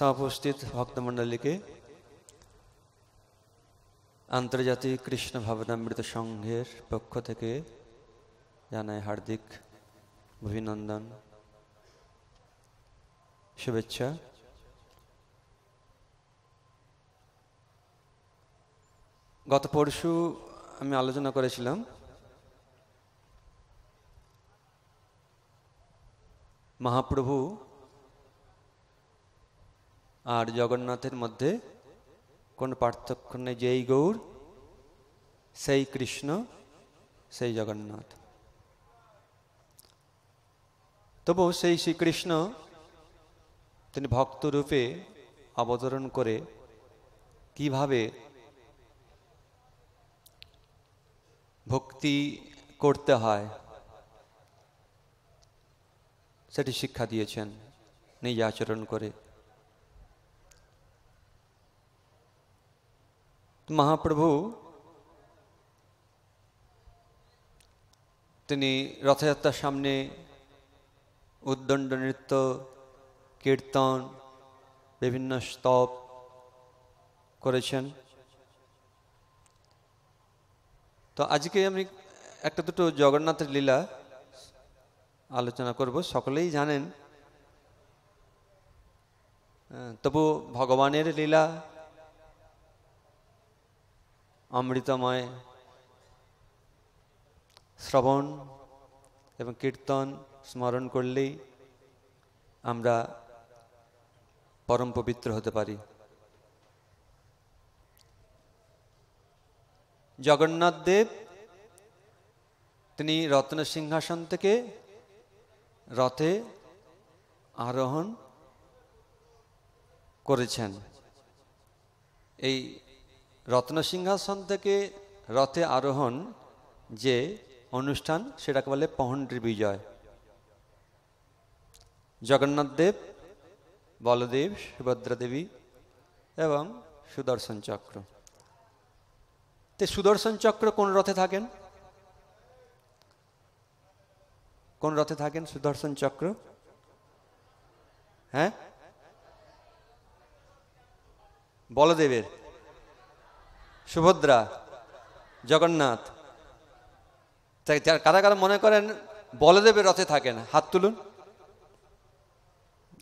সহপস্থিত ভক্তমণ্ডলীকে আন্তর্জাতিক কৃষ্ণ ভাবনামৃত সংঘের পক্ষ থেকে জানায় হার্দিক অভিনন্দন শুভেচ্ছা গত পরশু আমি আলোচনা করেছিলাম মহাপ্রভু আর জগন্নাথের মধ্যে কোনো পার্থক্য নেই যেই গৌর সেই কৃষ্ণ সেই জগন্নাথ তবু সেই শ্রীকৃষ্ণ তিনি ভক্তরূপে অবতরণ করে কিভাবে ভক্তি করতে হয় সেটি শিক্ষা দিয়েছেন নিজ আচরণ করে মহাপ্রভু তিনি রথযাত্রার সামনে উদ্দণ্ড নৃত্য কীর্তন বিভিন্ন স্তব করেছেন তো আজকে আমি একটা দুটো জগন্নাথের লীলা আলোচনা করব সকলেই জানেন তবু ভগবানের লীলা অমৃতময় শ্রবণ এবং কীর্তন স্মরণ করলেই আমরা পরম পবিত্র হতে পারি জগন্নাথ দেব তিনি রত্ন সিংহাসন থেকে রথে আরোহণ করেছেন এই রত্নসিংহাসন থেকে রথে আরোহণ যে অনুষ্ঠান সেটাকে বলে পহণ্ড্রী বিজয় জগন্নাথদেব বলদেব সুভদ্রা দেবী এবং সুদর্শন চক্র তে সুদর্শন চক্র কোন রথে থাকেন কোন রথে থাকেন সুদর্শন চক্র হ্যাঁ বলদেবের সুভদ্রা জগন্নাথ কারা কারা মনে করেন বলদেবের রথে থাকেন হাত তুলুন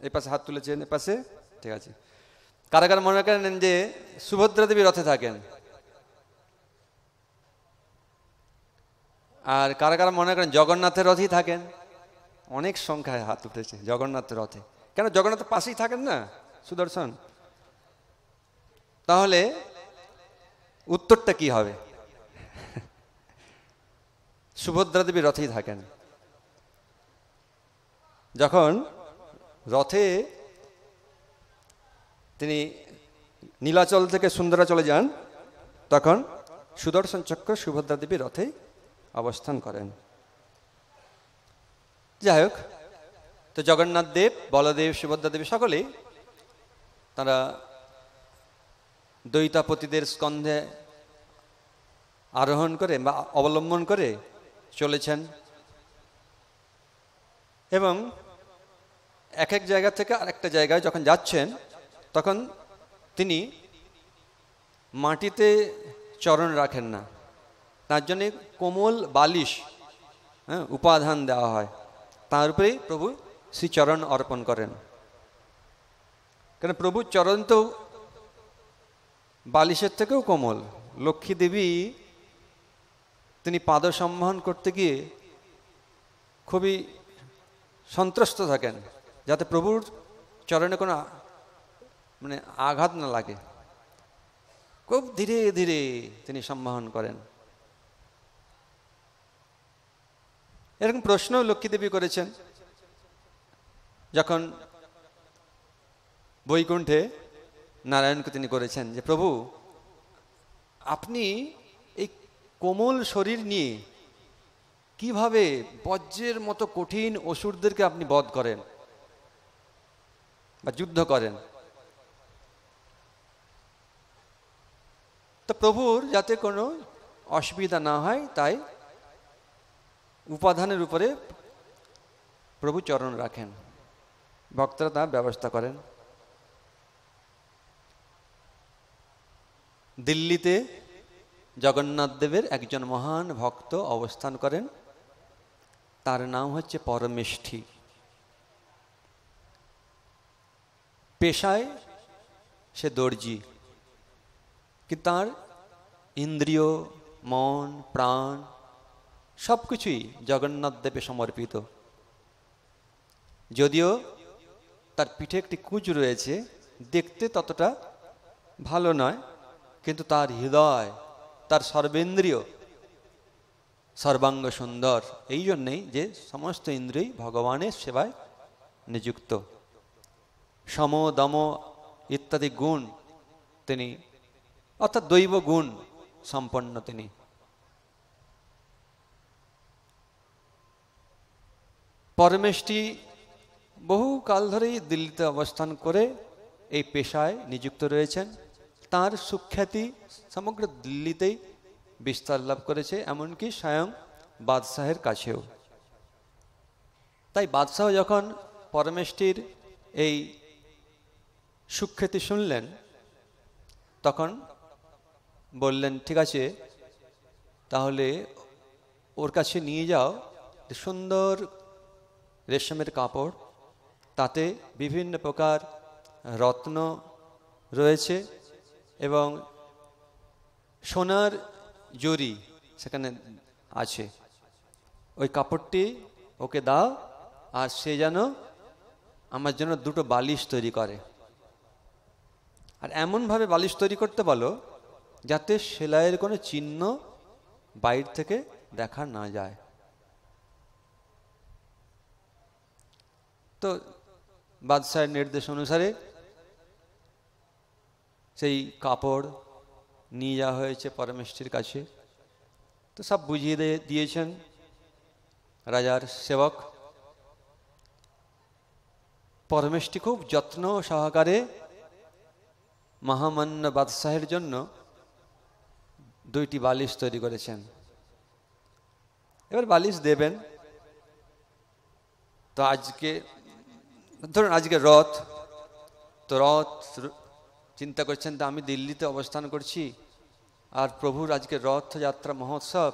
এই পাশে হাত তুলেছেন এ পাশে ঠিক আছে কারা কারা মনে করেন যে সুভদ্রা দেবী রথে থাকেন আর কারা কারা মনে করেন জগন্নাথের রথেই থাকেন অনেক সংখ্যায় হাত উঠেছে জগন্নাথের রথে কেন জগন্নাথের পাশেই থাকেন না সুদর্শন তাহলে উত্তরটা কি হবে সুভদ্রা দেবী রথেই থাকেন যখন রথে তিনি নীলাচল থেকে সুন্দরাচলে যান তখন সুদর্শন চক্র সুভদ্রা দেবী রথে অবস্থান করেন যাই হোক তো জগন্নাথ দেব বলদেব সুভদ্রা দেবী সকলেই তারা দ্বৈতাপতিদের স্কন্ধে আরোহণ করে বা অবলম্বন করে চলেছেন এবং এক এক জায়গা থেকে আরেকটা জায়গায় যখন যাচ্ছেন তখন তিনি মাটিতে চরণ রাখেন না তার জন্যে কোমল বালিশ হ্যাঁ উপাধান দেওয়া হয় তার উপরেই প্রভু শ্রীচরণ অর্পণ করেন কেন প্রভু চরণ তো বালিশের থেকেও কোমল লক্ষ্মী দেবী তিনি পাদ সম্মান করতে গিয়ে খুবই সন্ত্রস্ত থাকেন যাতে প্রভুর চরণে কোনো মানে আঘাত না লাগে খুব ধীরে ধীরে তিনি সম্মান করেন এরকম প্রশ্নও লক্ষ্মীদেবী করেছেন যখন বৈকুণ্ঠে নারায়ণকে তিনি করেছেন যে প্রভু আপনি এই কোমল শরীর নিয়ে কিভাবে বজ্রের মতো কঠিন অসুরদেরকে আপনি বধ করেন বা যুদ্ধ করেন তো প্রভুর যাতে কোনো অসুবিধা না হয় তাই উপাদানের উপরে প্রভু চরণ রাখেন ভক্তরা তা ব্যবস্থা করেন দিল্লিতে জগন্নাথ দেবের একজন মহান ভক্ত অবস্থান করেন তার নাম হচ্ছে পরমেষ্ঠী পেশায় সে দর্জি কি তাঁর ইন্দ্রিয় মন প্রাণ সব কিছুই জগন্নাথ দেবে সমর্পিত যদিও তার পিঠে একটি কুঁজ রয়েছে দেখতে ততটা ভালো নয় কিন্তু তার হৃদয় তার সর্বেন্দ্রীয় সর্বাঙ্গ সুন্দর এই জন্যেই যে সমস্ত ইন্দ্রিয় ভগবানের সেবায় নিযুক্ত সম দম ইত্যাদি গুণ তিনি অর্থাৎ দৈব গুণ সম্পন্ন তিনি পরমেশটি বহু কাল ধরেই দিল্লিতে অবস্থান করে এই পেশায় নিযুক্ত রয়েছেন তার সুখ্যাতি সমগ্র দিল্লিতেই বিস্তার লাভ করেছে এমনকি স্বয়ং বাদশাহের কাছেও তাই বাদশাহ যখন পরমেশটির এই সুখ্যাতি শুনলেন তখন বললেন ঠিক আছে তাহলে ওর কাছে নিয়ে যাও সুন্দর রেশমের কাপড় তাতে বিভিন্ন প্রকার রত্ন রয়েছে এবং সোনার জরি সেখানে আছে ওই কাপড়টি ওকে দাও আর সে যেন আমার জন্য দুটো বালিশ তৈরি করে আর এমনভাবে বালিশ তৈরি করতে বলো যাতে সেলাইয়ের কোনো চিহ্ন বাইর থেকে দেখা না যায় তো বাদশাহের নির্দেশ অনুসারে সেই কাপড় নিয়ে যাওয়া হয়েছে পরমেষ্ঠীর কাছে তো সব বুঝিয়ে দিয়েছেন রাজার সেবক পরমেশটি খুব যত্ন সহকারে মহামান্য বাদশাহের জন্য দুইটি বালিশ তৈরি করেছেন এবার বালিশ দেবেন তো আজকে ধরুন আজকে রথ তো রথ চিন্তা করছেন তো আমি দিল্লিতে অবস্থান করছি আর প্রভুর আজকে রথযাত্রা মহোৎসব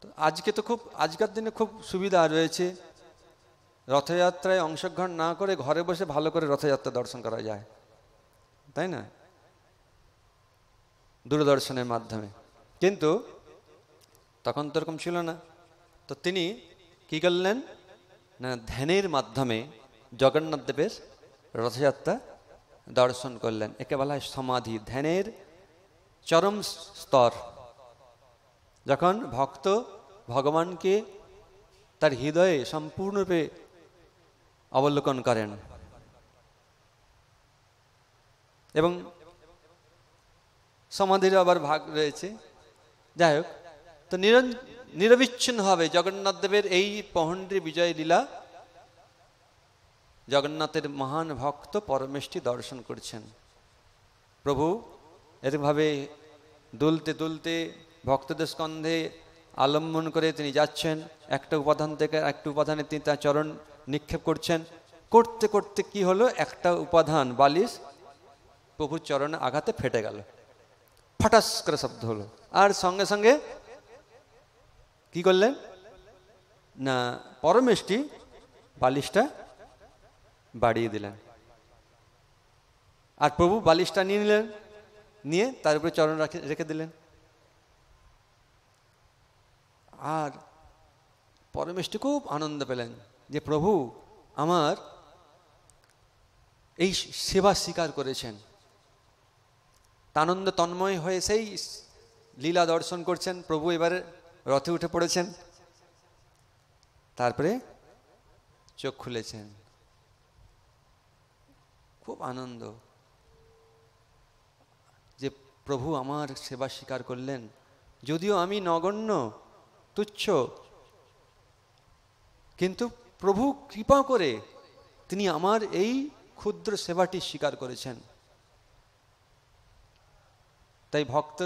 তো আজকে তো খুব আজকের দিনে খুব সুবিধা রয়েছে রথযাত্রায় অংশগ্রহণ না করে ঘরে বসে ভালো করে রথযাত্রা দর্শন করা যায় তাই না দূরদর্শনের মাধ্যমে কিন্তু তখন তো এরকম ছিল না তো তিনি কি করলেন না ধ্যানের মাধ্যমে জগন্নাথ দেবের রথযাত্রা দর্শন করলেন একে বলা হয় সমাধি ধ্যানের চরম স্তর যখন ভক্ত ভগবানকে তার হৃদয়ে সম্পূর্ণরূপে অবলোকন করেন এবং সমাধির আবার ভাগ রয়েছে যাই হোক তো নিরন নিরবিচ্ছিন্নভাবে জগন্নাথ দেবের এই পহণ্ডী বিজয় লীলা জগন্নাথের মহান ভক্ত পরমেষ্টি দর্শন করছেন প্রভু এরভাবে দুলতে দুলতে ভক্তদের স্কন্ধে আলম্বন করে তিনি যাচ্ছেন একটা উপাদান থেকে একটা উপাদানে তিনি তার চরণ নিক্ষেপ করছেন করতে করতে কি হলো একটা উপাদান বালিশ প্রভুর চরণে আঘাতে ফেটে গেল ফটাস করে শব্দ হলো আর সঙ্গে সঙ্গে কি করলেন না পরমেষ্টি বালিশটা বাড়িয়ে দিলেন আর প্রভু বালিশটা নিয়ে নিলেন নিয়ে তার উপরে চরণ রেখে দিলেন আর পরমেশটি খুব আনন্দ পেলেন যে প্রভু আমার এই সেবা স্বীকার করেছেন আনন্দ তন্ময় হয়ে সেই লীলা দর্শন করছেন প্রভু এবারে রথে উঠে পড়েছেন তারপরে চোখ খুলেছেন খুব আনন্দ যে প্রভু আমার সেবা স্বীকার করলেন যদিও আমি নগণ্য তুচ্ছ কিন্তু প্রভু কৃপা করে তিনি আমার এই ক্ষুদ্র সেবাটি স্বীকার করেছেন তাই ভক্ত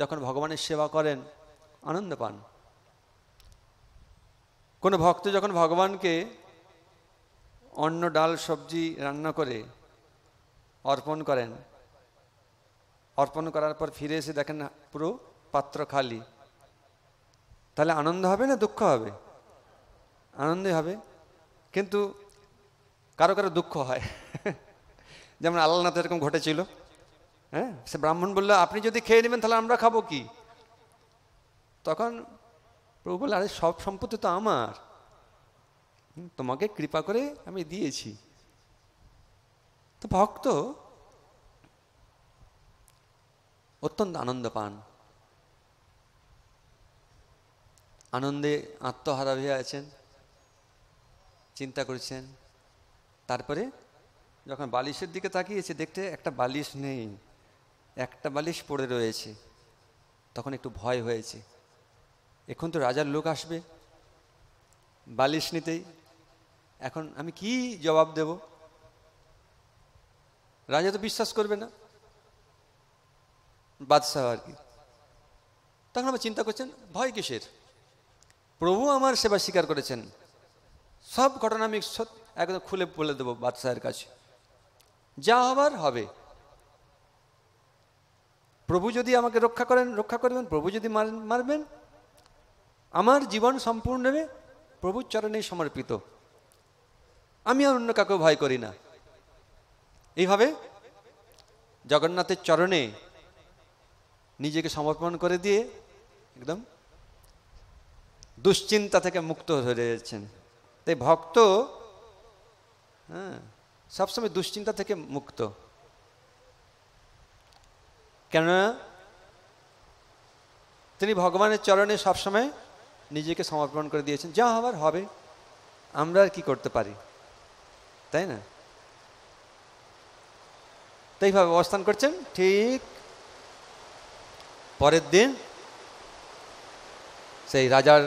যখন ভগবানের সেবা করেন আনন্দ পান কোনো ভক্ত যখন ভগবানকে অন্ন ডাল সবজি রান্না করে অর্পণ করেন অর্পণ করার পর ফিরে এসে দেখেন পুরো পাত্র খালি তাহলে আনন্দ হবে না দুঃখ হবে আনন্দই হবে কিন্তু কারো কারো দুঃখ হয় যেমন আল্লাহনাথ এরকম ঘটেছিল হ্যাঁ সে ব্রাহ্মণ বলল আপনি যদি খেয়ে নেবেন তাহলে আমরা খাবো কি তখন প্রভু বলল আরে সব সম্পত্তি তো আমার তোমাকে কৃপা করে আমি দিয়েছি তো ভক্ত অত্যন্ত আনন্দ পান আনন্দে আত্মহারা হয়ে আছেন চিন্তা করছেন তারপরে যখন বালিশের দিকে তাকিয়েছে দেখতে একটা বালিশ নেই একটা বালিশ পড়ে রয়েছে তখন একটু ভয় হয়েছে এখন তো রাজার লোক আসবে বালিশ নিতেই এখন আমি কি জবাব দেবো রাজা তো বিশ্বাস করবে না বাদশাহ আর কি তখন আবার চিন্তা করছেন ভয় কিসের প্রভু আমার সেবা স্বীকার করেছেন সব ঘটনা আমি একদম খুলে বলে দেবো বাদশাহের কাছে যা হবার হবে প্রভু যদি আমাকে রক্ষা করেন রক্ষা করবেন প্রভু যদি মারবেন আমার জীবন সম্পূর্ণ প্রভুর চরণে সমর্পিত আমি আর অন্য কাউকে ভয় করি না এইভাবে জগন্নাথের চরণে নিজেকে সমর্পণ করে দিয়ে একদম দুশ্চিন্তা থেকে মুক্ত হয়ে যাচ্ছেন তাই ভক্ত হ্যাঁ সবসময় দুশ্চিন্তা থেকে মুক্ত কেননা তিনি ভগবানের চরণে সবসময় নিজেকে সমর্পণ করে দিয়েছেন যা হবার হবে আমরা আর কি করতে পারি তাই না তো এইভাবে অবস্থান করছেন ঠিক পরের দিন সেই রাজার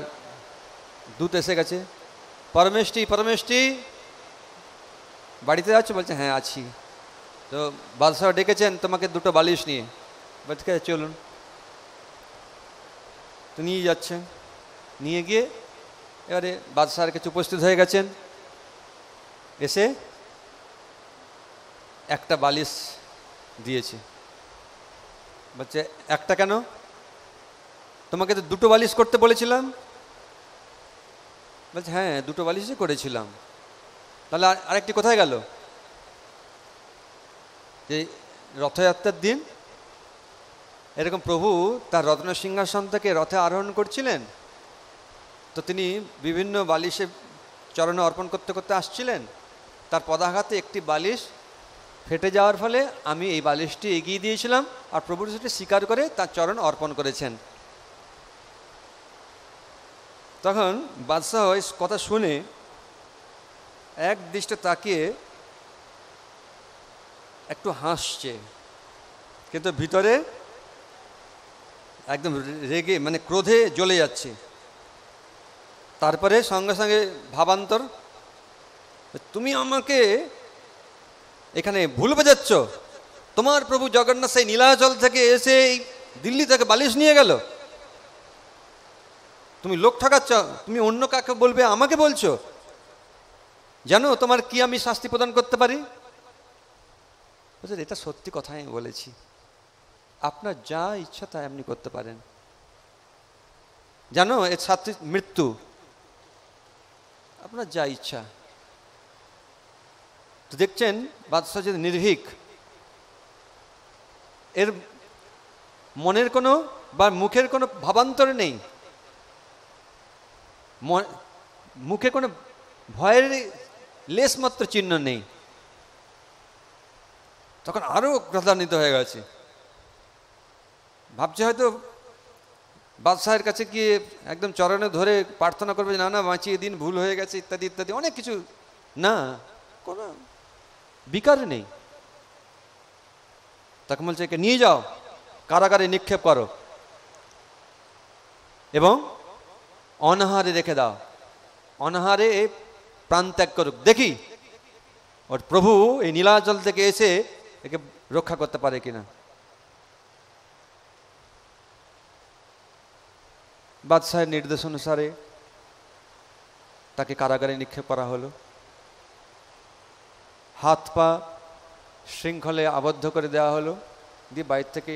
দূত এসে গেছে পরমেষ্টি পরমেষ্টি বাড়িতে আছো বলছে হ্যাঁ আছি তো বাদশাহ ডেকেছেন তোমাকে দুটো বালিশ নিয়ে বলছে চলুন তো নিয়ে যাচ্ছেন নিয়ে গিয়ে এবারে বাদশাহের কাছে উপস্থিত হয়ে গেছেন এসে একটা বালিশ দিয়েছে বলছে একটা কেন তোমাকে তো দুটো বালিশ করতে বলেছিলাম বলছে হ্যাঁ দুটো বালিশই করেছিলাম তাহলে আরেকটি কোথায় গেল যে রথযাত্রার দিন এরকম প্রভু তার রত্ন সিংহাসন থেকে রথে আরোহণ করছিলেন তো তিনি বিভিন্ন বালিশে চরণে অর্পণ করতে করতে আসছিলেন তার পদাঘাতে একটি বালিশ ফেটে যাওয়ার ফলে আমি এই বালিশটি এগিয়ে দিয়েছিলাম আর প্রভু সেটি স্বীকার করে তার চরণ অর্পণ করেছেন তখন বাদশাহ এই কথা শুনে এক দৃষ্টে তাকিয়ে একটু হাসছে কিন্তু ভিতরে একদম রেগে মানে ক্রোধে জ্বলে যাচ্ছে তারপরে সঙ্গে সঙ্গে ভাবান্তর তুমি আমাকে এখানে ভুল বোঝাচ্ছ তোমার প্রভু জগন্নাথ সেই নীলাচল থেকে এসে দিল্লি থেকে বালিশ নিয়ে গেল তুমি লোক ঠকাচ্ছ তুমি অন্য কাকে বলবে আমাকে বলছো জানো তোমার কি আমি শাস্তি প্রদান করতে পারি এটা সত্যি কথাই বলেছি আপনার যা ইচ্ছা তাই আপনি করতে পারেন জানো এর সাথে মৃত্যু আপনার যা ইচ্ছা তো দেখছেন বাদশাহ যে নির্ভীক এর মনের কোনো বা মুখের কোনো ভাবান্তর নেই মুখে কোনো ভয়ের লেস মাত্র চিহ্ন নেই তখন আরও ক্রধান্বিত হয়ে গেছে ভাবছে হয়তো বাদশাহের কাছে গিয়ে একদম চরণে ধরে প্রার্থনা করবে না না বাঁচিয়ে দিন ভুল হয়ে গেছে ইত্যাদি ইত্যাদি অনেক কিছু না কোনো বিকার নেই তাকে বলছে একে নিয়ে যাও কারাগারে নিক্ষেপ করো এবং অনাহারে রেখে দাও অনাহারে প্রাণ ত্যাগ করুক দেখি ওর প্রভু এই নীলাচল থেকে এসে একে রক্ষা করতে পারে কিনা বাদশাহের নির্দেশ অনুসারে তাকে কারাগারে নিক্ষেপ করা হলো হাত পা শৃঙ্খলে আবদ্ধ করে দেওয়া হলো দিয়ে বাইর থেকে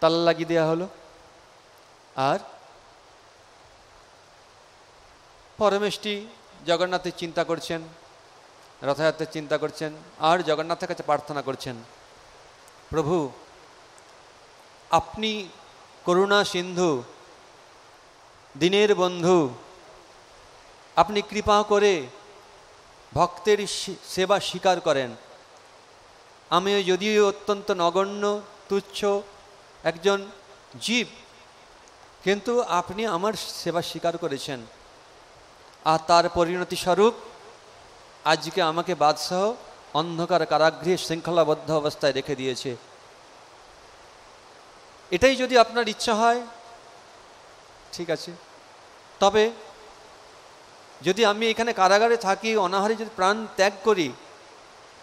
তালা লাগিয়ে দেওয়া হলো আর পরমেশটি জগন্নাথের চিন্তা করছেন রথযাত্রার চিন্তা করছেন আর জগন্নাথের কাছে প্রার্থনা করছেন প্রভু আপনি করুণা সিন্ধু দিনের বন্ধু আপনি কৃপা করে ভক্তের সেবা স্বীকার করেন আমি যদিও অত্যন্ত নগণ্য তুচ্ছ একজন জীব কিন্তু আপনি আমার সেবা স্বীকার করেছেন আর তার পরিণতি স্বরূপ আজকে আমাকে বাদশাহ অন্ধকার কারাগৃহে শৃঙ্খলাবদ্ধ অবস্থায় রেখে দিয়েছে এটাই যদি আপনার ইচ্ছা হয় ঠিক আছে তবে যদি আমি এখানে কারাগারে থাকি অনাহারে যদি প্রাণ ত্যাগ করি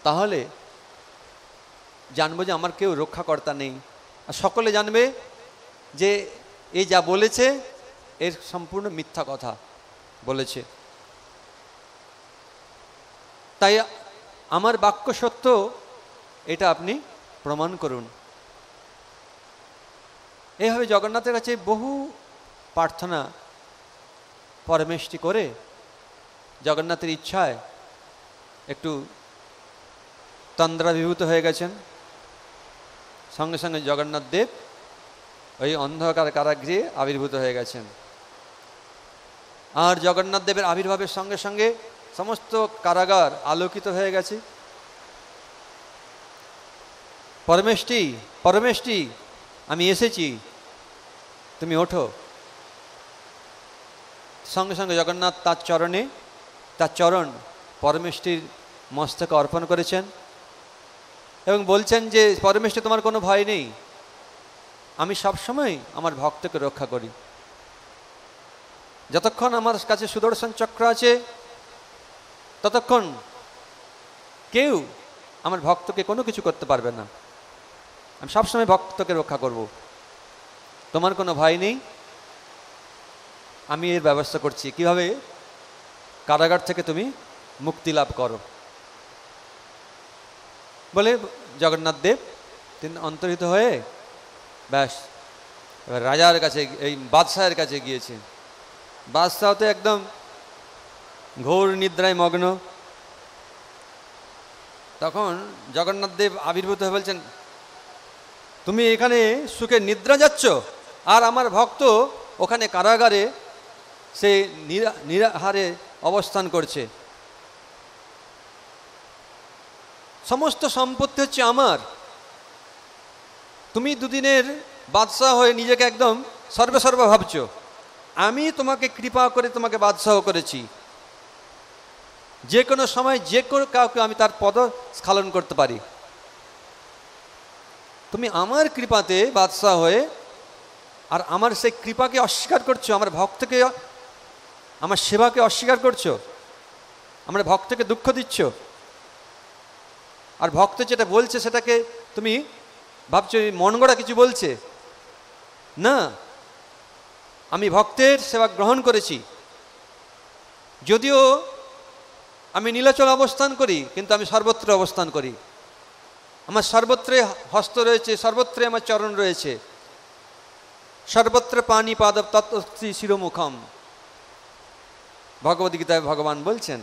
তাহলে জানবো যে আমার কেউ রক্ষাকর্তা নেই আর সকলে জানবে যে এই যা বলেছে এর সম্পূর্ণ মিথ্যা কথা বলেছে তাই আমার বাক্য সত্য এটা আপনি প্রমাণ করুন এভাবে জগন্নাথের কাছে বহু প্রার্থনা পরমেষ্টি করে জগন্নাথের ইচ্ছায় একটু তন্দ্রাভিভূত হয়ে গেছেন সঙ্গে সঙ্গে জগন্নাথ দেব ওই অন্ধকার কারাগৃহে আবির্ভূত হয়ে গেছেন আর জগন্নাথ দেবের আবির্ভাবের সঙ্গে সঙ্গে সমস্ত কারাগার আলোকিত হয়ে গেছে পরমেশটি পরমেশটি আমি এসেছি তুমি ওঠো সঙ্গে সঙ্গে জগন্নাথ তার চরণে তার চরণ পরমেশ্বরীর মস্তকে অর্পণ করেছেন এবং বলছেন যে পরমেশ্বর তোমার কোনো ভয় নেই আমি সবসময় আমার ভক্তকে রক্ষা করি যতক্ষণ আমার কাছে সুদর্শন চক্র আছে ততক্ষণ কেউ আমার ভক্তকে কোনো কিছু করতে পারবে না আমি সবসময় ভক্তকে রক্ষা করব। তোমার কোনো ভয় নেই আমি এর ব্যবস্থা করছি কিভাবে কারাগার থেকে তুমি মুক্তি লাভ করো বলে জগন্নাথ দেব তিনি অন্তর্হিত হয়ে ব্যাস এবার রাজার কাছে এই বাদশাহের কাছে গিয়েছে বাদশাহ তো একদম ঘোর নিদ্রায় মগ্ন তখন জগন্নাথ দেব আবির্ভূত হয়ে বলছেন তুমি এখানে সুখে নিদ্রা যাচ্ছ আর আমার ভক্ত ওখানে কারাগারে সে নিরাহারে অবস্থান করছে সমস্ত সম্পত্তি হচ্ছে আমার তুমি দুদিনের বাদশাহ হয়ে নিজেকে একদম সর্বসর্ব ভাবছ আমি তোমাকে কৃপা করে তোমাকে বাদশাহ করেছি যে কোনো সময় যে কোনো কাউকে আমি তার পদ স্খালন করতে পারি তুমি আমার কৃপাতে বাদশাহ হয়ে আর আমার সেই কৃপাকে অস্বীকার করছো আমার ভক্তকে আমার সেবাকে অস্বীকার করছো আমার ভক্তকে দুঃখ দিচ্ছ আর ভক্ত যেটা বলছে সেটাকে তুমি ভাবছো মন গড়া কিছু বলছে না আমি ভক্তের সেবা গ্রহণ করেছি যদিও আমি নীলাচল অবস্থান করি কিন্তু আমি সর্বত্র অবস্থান করি আমার সর্বত্রে হস্ত রয়েছে সর্বত্রে আমার চরণ রয়েছে সর্বত্র পানি পাদব তত্ত্বশ্রী শিরোমুখম ভগবদ্গীতায় ভগবান বলছেন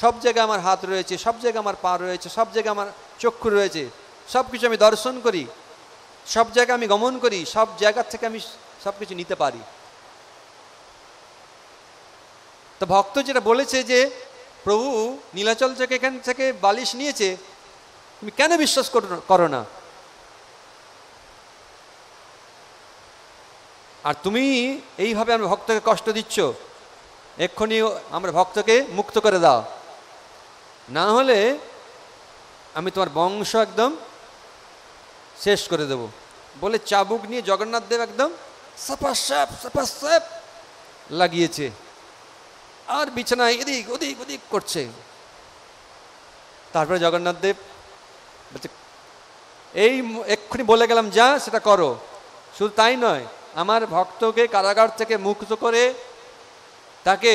সব জায়গায় আমার হাত রয়েছে সব জায়গায় আমার পা রয়েছে সব জায়গায় আমার চক্ষু রয়েছে সব কিছু আমি দর্শন করি সব জায়গায় আমি গমন করি সব জায়গা থেকে আমি সব কিছু নিতে পারি তো ভক্ত যেটা বলেছে যে প্রভু নীলাচল থেকে এখান থেকে বালিশ নিয়েছে তুমি কেন বিশ্বাস করো না আর তুমি এইভাবে আমার ভক্তকে কষ্ট দিচ্ছ এক্ষুনি আমার ভক্তকে মুক্ত করে দাও না হলে আমি তোমার বংশ একদম শেষ করে দেব বলে চাবুক নিয়ে জগন্নাথ দেব একদম সাপাসাপ সাপাসাপ লাগিয়েছে আর বিছানায় এদিক ওদিক ওদিক করছে তারপরে জগন্নাথ দেব বলছে এই এক্ষুনি বলে গেলাম যা সেটা করো শুধু তাই নয় আমার ভক্তকে কারাগার থেকে মুক্ত করে তাকে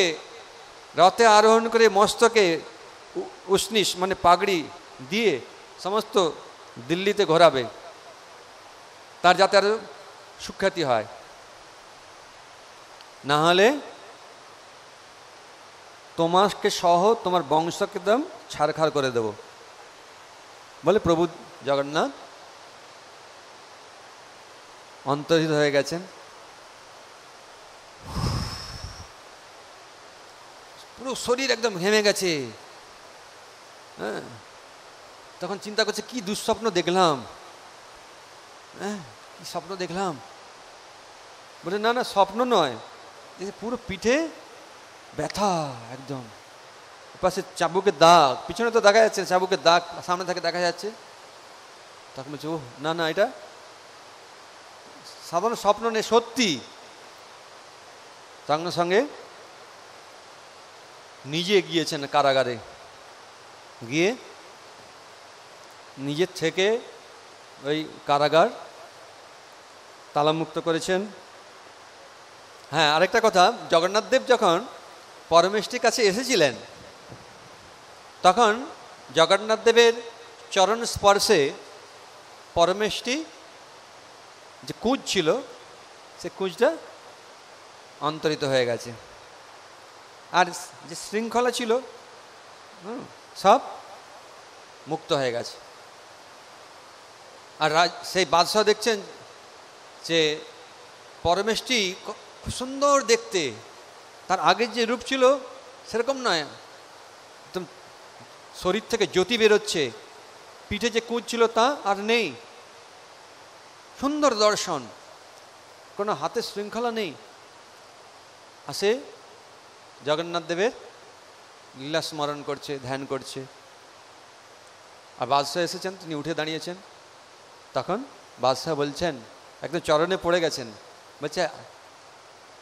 রথে আরোহণ করে মস্তকে উষ্ণিস মানে পাগড়ি দিয়ে সমস্ত দিল্লিতে ঘোরাবে তার যাতে আরও সুখ্যাতি হয় না হলে তোমাকে সহ তোমার বংশকে দম ছাড়খাড় করে দেব বলে প্রভু জগন্নাথ অন্তর্হিত হয়ে গেছেন পুরো শরীর একদম ঘেমে গেছে হ্যাঁ তখন চিন্তা করছে কি দুঃস্বপ্ন দেখলাম হ্যাঁ কি স্বপ্ন দেখলাম বলে না না স্বপ্ন নয় পুরো পিঠে ব্যথা একদম পাশে চাবুকের দাগ পিছনে তো দেখা যাচ্ছে চাবুকের দাগ সামনে থেকে দেখা যাচ্ছে তখন বলছে ও না না এটা সাধারণ স্বপ্ন নেই সত্যি সঙ্গে সঙ্গে নিজে গিয়েছেন কারাগারে গিয়ে নিজের থেকে ওই কারাগার তালামুক্ত করেছেন হ্যাঁ আরেকটা কথা জগন্নাথদেব যখন পরমেশটির কাছে এসেছিলেন তখন জগন্নাথদেবের চরণ স্পর্শে পরমেশটি যে কুঁজ ছিল সে কুঁজটা অন্তরিত হয়ে গেছে আর যে শৃঙ্খলা ছিল সব মুক্ত হয়ে গেছে আর সেই বাদশাহ দেখছেন যে পরমেশটি খুব সুন্দর দেখতে তার আগের যে রূপ ছিল সেরকম নয় একদম শরীর থেকে জ্যোতি বেরোচ্ছে পিঠে যে কুঁজ ছিল তা আর নেই সুন্দর দর্শন কোনো হাতে শৃঙ্খলা নেই আর সে জগন্নাথ দেবের লীলা স্মরণ করছে ধ্যান করছে আর বাদশাহ এসেছেন তিনি উঠে দাঁড়িয়েছেন তখন বাদশাহ বলছেন একদম চরণে পড়ে গেছেন বলছে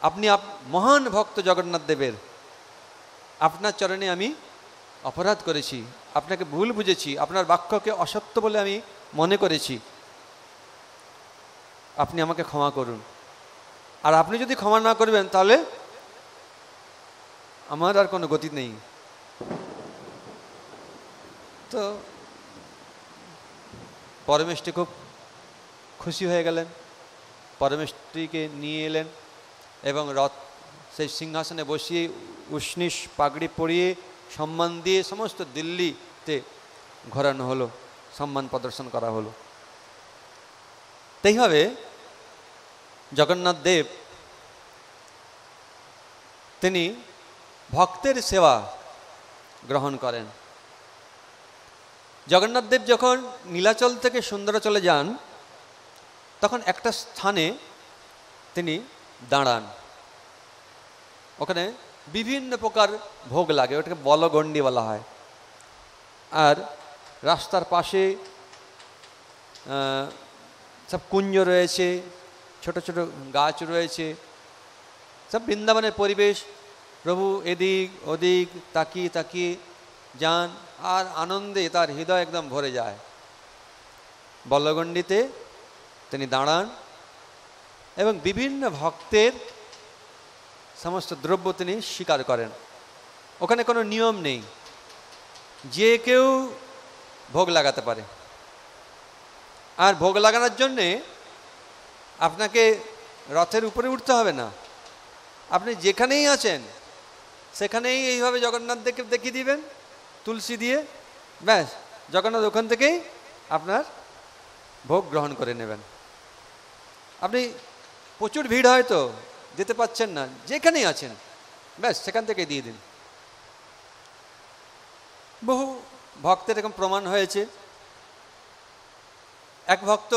আপনি আপ মহান ভক্ত জগন্নাথ দেবের আপনার চরণে আমি অপরাধ করেছি আপনাকে ভুল বুঝেছি আপনার বাক্যকে অসত্য বলে আমি মনে করেছি আপনি আমাকে ক্ষমা করুন আর আপনি যদি ক্ষমা না করবেন তাহলে আমার আর কোনো গতি নেই তো পরমেশটি খুব খুশি হয়ে গেলেন পরমেশটিকে নিয়ে এলেন এবং রথ সেই সিংহাসনে বসিয়ে উষ্ণিস পাগড়ি পরিয়ে সম্মান দিয়ে সমস্ত দিল্লিতে ঘোরানো হলো সম্মান প্রদর্শন করা হলো তেইভাবে জগন্নাথ দেব তিনি ভক্তের সেবা গ্রহণ করেন জগন্নাথদেব যখন নীলাচল থেকে সুন্দরাচলে যান তখন একটা স্থানে তিনি দাঁড়ান ওখানে বিভিন্ন প্রকার ভোগ লাগে ওটাকে বলগণ্ডি বলা হয় আর রাস্তার পাশে সব কুঞ্জ রয়েছে ছোট ছোট গাছ রয়েছে সব বৃন্দাবনের পরিবেশ প্রভু এদিক ওদিক তাকিয়ে তাকিয়ে যান আর আনন্দে তার হৃদয় একদম ভরে যায় বল্লগণ্ডিতে তিনি দাঁড়ান এবং বিভিন্ন ভক্তের সমস্ত দ্রব্য তিনি স্বীকার করেন ওখানে কোনো নিয়ম নেই যে কেউ ভোগ লাগাতে পারে আর ভোগ লাগানোর জন্যে আপনাকে রথের উপরে উঠতে হবে না আপনি যেখানেই আছেন সেখানেই এইভাবে জগন্নাথ দেখিয়ে দিবেন তুলসী দিয়ে ব্যাস জগন্নাথ ওখান থেকেই আপনার ভোগ গ্রহণ করে নেবেন আপনি প্রচুর ভিড় হয় তো যেতে পাচ্ছেন না যেখানেই আছেন ব্যাস সেখান থেকে দিয়ে দিন বহু ভক্তের এরকম প্রমাণ হয়েছে এক ভক্ত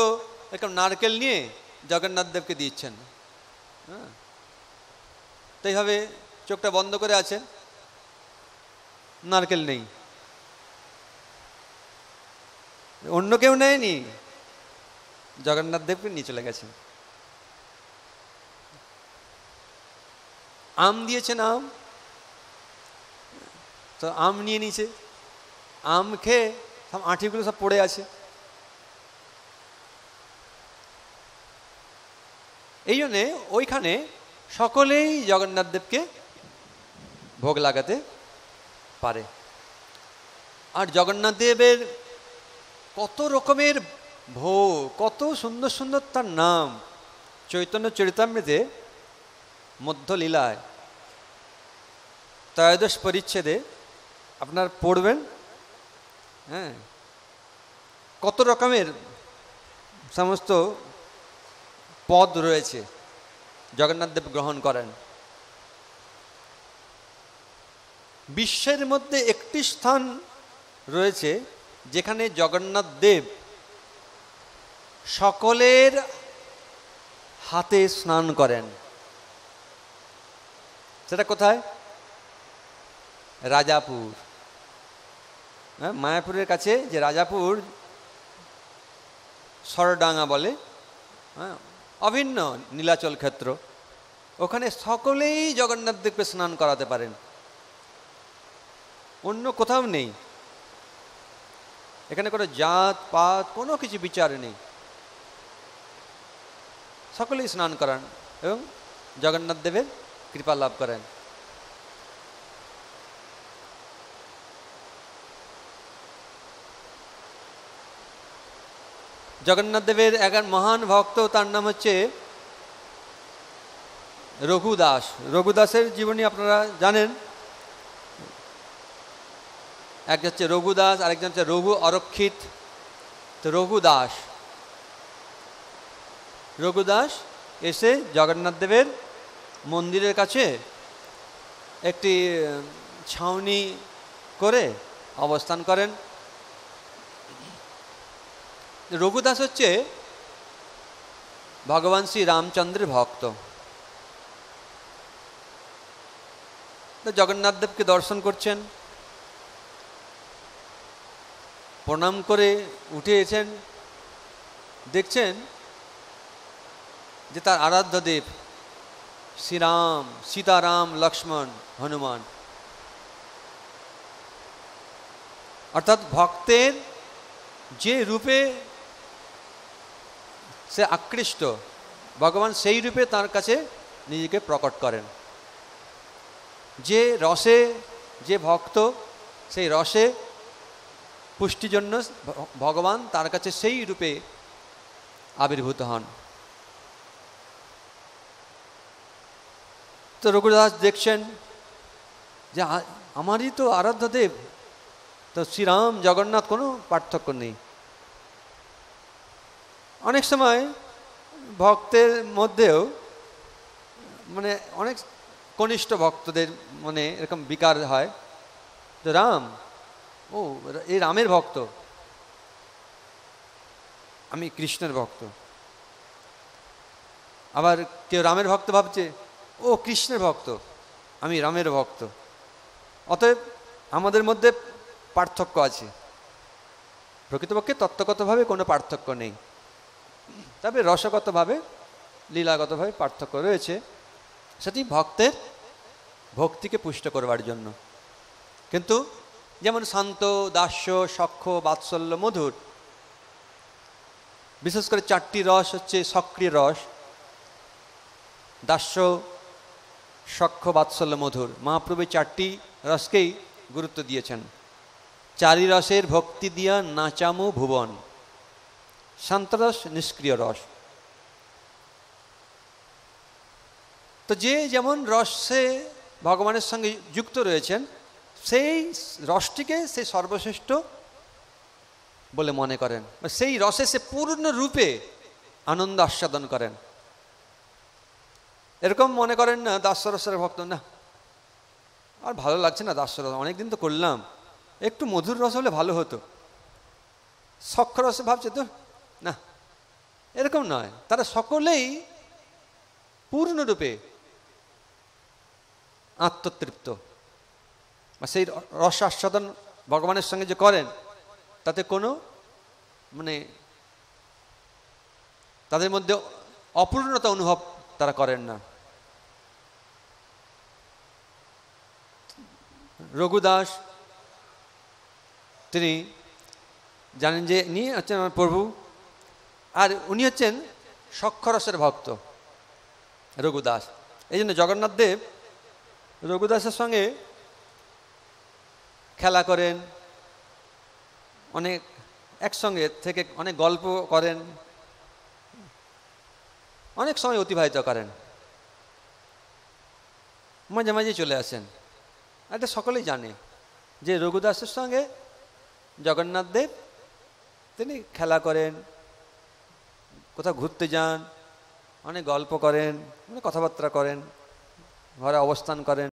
এরকম নারকেল নিয়ে জগন্নাথ দেবকে দিয়েছেন হ্যাঁ তো এইভাবে চোখটা বন্ধ করে আছেন নারকেল নেই অন্য কেউ নেয়নি জগন্নাথ দেবকে নিয়ে চলে গেছেন আম দিয়েছেন আম তো আম নিয়ে নিছে আম খেয়ে সব আঁঠিগুলো সব পড়ে আছে এই জন্যে ওইখানে সকলেই জগন্নাথ দেবকে ভোগ লাগাতে পারে আর জগন্নাথ দেবের কত রকমের ভোগ কত সুন্দর সুন্দর তার নাম চৈতন্য চরিতামৃতে মধ্যলীলায় ত্রয়োদশ পরিচ্ছেদে আপনার পড়বেন হ্যাঁ কত রকমের সমস্ত পদ রয়েছে জগন্নাথ দেব গ্রহণ করেন বিশ্বের মধ্যে একটি স্থান রয়েছে যেখানে জগন্নাথ দেব সকলের হাতে স্নান করেন সেটা কোথায় রাজাপুর হ্যাঁ মায়াপুরের কাছে যে রাজাপুর সরডাঙ্গা বলে হ্যাঁ অভিন্ন নীলাচল ক্ষেত্র ওখানে সকলেই জগন্নাথ দেবকে স্নান করাতে পারেন অন্য কোথাও নেই এখানে কোনো জাত পাত কোনো কিছু বিচার নেই সকলেই স্নান করেন এবং জগন্নাথ দেবের কৃপা লাভ করেন জগন্নাথ দেবের এক মহান ভক্ত তার নাম হচ্ছে রঘুদাস রঘুদাসের জীবনী আপনারা জানেন একজন হচ্ছে রঘু দাস আরেকজন হচ্ছে রঘু অরক্ষিত তো রঘু দাস রঘু দাস এসে জগন্নাথ দেবের মন্দিরের কাছে একটি ছাউনি করে অবস্থান করেন রঘুদাস হচ্ছে ভগবান শ্রী রামচন্দ্রের ভক্ত জগন্নাথদেবকে দর্শন করছেন প্রণাম করে উঠে এসেন দেখছেন যে তার আরাধ্য দেব শ্রীরাম সীতারাম লক্ষ্মণ হনুমান অর্থাৎ ভক্তের যে রূপে সে আকৃষ্ট ভগবান সেই রূপে তার কাছে নিজেকে প্রকট করেন যে রসে যে ভক্ত সেই রসে পুষ্টির জন্য ভগবান তার কাছে সেই রূপে আবির্ভূত হন তো রঘুদাস দেখছেন যে আমারই তো আরাধ্যদেব তো শ্রীরাম জগন্নাথ কোনো পার্থক্য নেই অনেক সময় ভক্তের মধ্যেও মানে অনেক কনিষ্ঠ ভক্তদের মনে এরকম বিকার হয় তো রাম ও এ রামের ভক্ত আমি কৃষ্ণের ভক্ত আবার কেউ রামের ভক্ত ভাবছে ও কৃষ্ণের ভক্ত আমি রামের ভক্ত অতএব আমাদের মধ্যে পার্থক্য আছে প্রকৃতপক্ষে তত্ত্বগতভাবে কোনো পার্থক্য নেই তবে রসগতভাবে লীলাগতভাবে পার্থক্য রয়েছে সেটি ভক্তের ভক্তিকে পুষ্ট করবার জন্য কিন্তু যেমন শান্ত দাস্য সক্ষ বাৎসল্য মধুর বিশেষ করে চারটি রস হচ্ছে সক্রিয় রস দাস্য সক্ষ বাৎসল্য মধুর মহাপ্রভু চারটি রসকেই গুরুত্ব দিয়েছেন চারি রসের ভক্তি দিয়া নাচামু ভুবন শান্তরস নিষ্ক্রিয় রস তো যে যেমন রসে ভগবানের সঙ্গে যুক্ত রয়েছেন সেই রসটিকে সে সর্বশ্রেষ্ঠ বলে মনে করেন সেই রসে সে পূর্ণ রূপে আনন্দ আস্বাদন করেন এরকম মনে করেন না দাসরসের ভক্ত না আর ভালো লাগছে না দাসরস অনেকদিন তো করলাম একটু মধুর রস হলে ভালো হতো সক্ষরসে ভাবছে তো না এরকম নয় তারা সকলেই পূর্ণরূপে আত্মতৃপ্ত বা সেই রস আস্বাদন ভগবানের সঙ্গে যে করেন তাতে কোনো মানে তাদের মধ্যে অপূর্ণতা অনুভব তারা করেন না রঘুদাস তিনি জানেন যে নিয়ে হচ্ছেন আমার প্রভু আর উনি হচ্ছেন সক্ষরসের ভক্ত রঘুদাস এই জন্য জগন্নাথ দেব রঘুদাসের সঙ্গে খেলা করেন অনেক একসঙ্গে থেকে অনেক গল্প করেন অনেক সময় অতিবাহিত করেন মাঝে মাঝে চলে আসেন এটা সকলেই জানে যে রঘুদাসের সঙ্গে জগন্নাথ দেব তিনি খেলা করেন কোথাও ঘুরতে যান অনেক গল্প করেন অনেক কথাবার্তা করেন ঘরে অবস্থান করেন